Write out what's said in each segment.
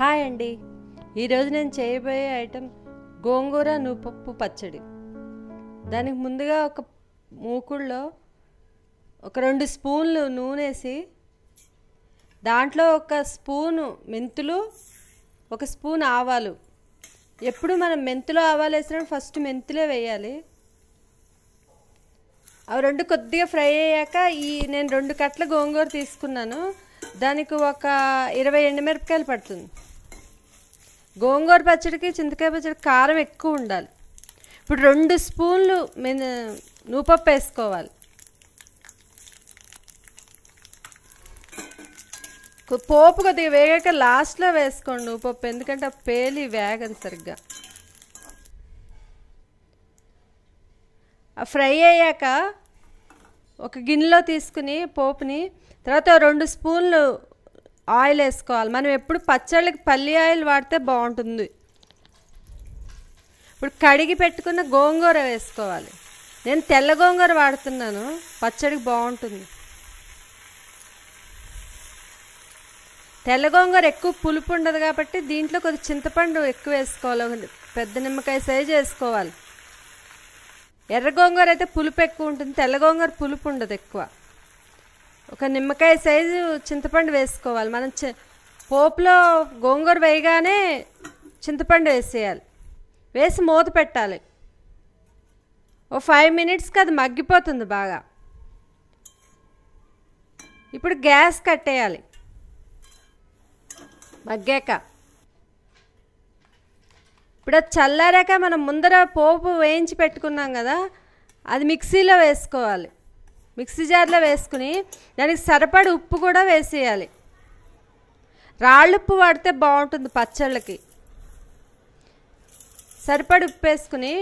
hi అండి ఈరోజు నేను చేయబోయే ఐటెం గోంగూర నూపప్పు పచ్చడి దానికి ముందుగా ఒక మూకుళ్ళలో ఒక రెండు స్పూన్లు నూనెసి దాంట్లో ఒక స్పూను మెంతులు ఒక స్పూన్ ఆవాలు ఎప్పుడు మనం మెంతులు ఆవాలు వేసినా ఫస్ట్ మెంతులే వేయాలి అవి రెండు కొద్దిగా ఫ్రై అయ్యాక ఈ నేను రెండు కట్టలు గోంగూర తీసుకున్నాను దానికి ఒక ఇరవై మిరపకాయలు పడుతుంది గోంగూర పచ్చడికి చింతకాయ పచ్చడి కారం ఎక్కువ ఉండాలి ఇప్పుడు రెండు స్పూన్లు మెన నూపప్పు వేసుకోవాలి పోపు కొద్దిగా వేగాక లాస్ట్లో వేసుకోండి ఉప్పు ఎందుకంటే ఆ పేలి వేగం సరిగ్గా ఫ్రై అయ్యాక ఒక గిన్నెలో తీసుకుని పోపుని తర్వాత రెండు స్పూన్లు ఆయిల్ వేసుకోవాలి మనం ఎప్పుడు పచ్చళ్ళకి పల్లి ఆయిల్ వాడితే బాగుంటుంది ఇప్పుడు కడిగి పెట్టుకున్న గోంగూర వేసుకోవాలి నేను తెల్ల గోంగూర వాడుతున్నాను పచ్చడికి బాగుంటుంది తెల్ల గోంగూర ఎక్కువ పులుపు ఉండదు కాబట్టి దీంట్లో కొద్ది చింతపండు ఎక్కువ వేసుకోవాలి పెద్ద నిమ్మకాయ సైజ్ వేసుకోవాలి ఎర్ర గోంగూర అయితే పులుపు ఎక్కువ ఉంటుంది తెల్ల గోంగూర పులుపు ఉండదు ఎక్కువ ఒక నిమ్మకాయ సైజు చింతపండు వేసుకోవాలి మనం పోపులో గోంగూర వేయగానే చింతపండు వేసేయాలి వేసి మూత పెట్టాలి ఓ ఫైవ్ మినిట్స్కి అది మగ్గిపోతుంది బాగా ఇప్పుడు గ్యాస్ కట్టేయాలి మగ్గాక ఇప్పుడు అది చల్లారాక మనం ముందర పోపు వేయించి పెట్టుకున్నాం కదా అది మిక్సీలో వేసుకోవాలి మిక్సీ జార్లో వేసుకుని దానికి సరిపడి ఉప్పు కూడా వేసేయాలి రాళ్ళుప్పు వాడితే బాగుంటుంది పచ్చళ్ళకి సరిపడి ఉప్పు వేసుకుని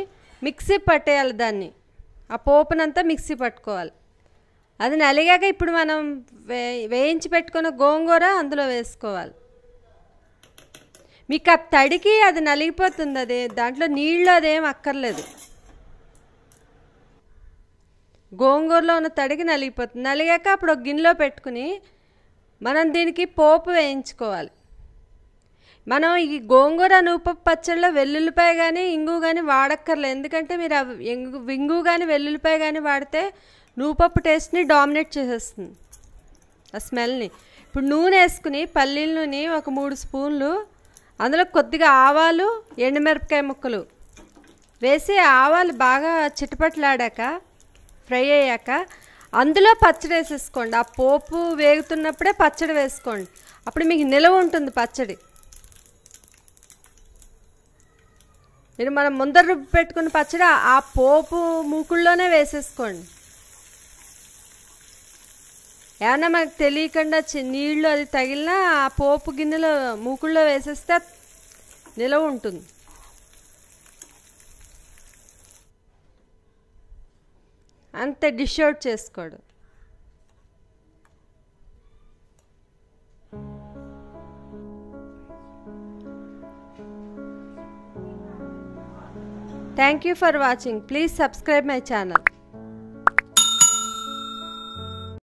మిక్సీ పట్టేయాలి దాన్ని ఆ పోపునంతా మిక్సీ పట్టుకోవాలి అది నలిగాక ఇప్పుడు మనం వే వేయించి పెట్టుకున్న గోంగూర అందులో వేసుకోవాలి మీకు ఆ తడికి అది నలిగిపోతుంది అది దాంట్లో నీళ్ళు అదేం అక్కర్లేదు గోంగూరలో ఉన్న తడికి నలిగిపోతుంది నలిగాక అప్పుడు ఒక గిన్నెలో పెట్టుకుని మనం దీనికి పోపు వేయించుకోవాలి మనం ఈ గోంగూర నూప పచ్చడిలో వెల్లుల్లిపాయ కానీ ఇంగు కానీ వాడక్కర్లేదు ఎందుకంటే మీరు ఇంగు కానీ వెల్లుల్లిపాయ కానీ వాడితే నూపప్పు టేస్ట్ని డామినేట్ చేసేస్తుంది ఆ స్మెల్ని ఇప్పుడు నూనె వేసుకుని పల్లీల నూనె ఒక మూడు స్పూన్లు అందులో కొద్దిగా ఆవాలు ఎండుమిరపకాయ ముక్కలు వేసి ఆవాలు బాగా చిటపట్లాడాక ఫ్రై అయ్యాక అందులో పచ్చడి వేసేసుకోండి ఆ పోపు వేగుతున్నప్పుడే పచ్చడి వేసుకోండి అప్పుడు మీకు నిలవ ఉంటుంది పచ్చడి మీరు మనం ముందర రుబ్బు పెట్టుకున్న పచ్చడి ఆ పోపు మూకుల్లోనే వేసేసుకోండి ఏమన్నా మాకు తెలియకుండా నీళ్ళు అది తగిలినా ఆ పోపు గిన్నెలో మూకుల్లో వేసేస్తే నిలవ ఉంటుంది అంత డిషౌట్ చేసుకోడు thank you for watching please subscribe my channel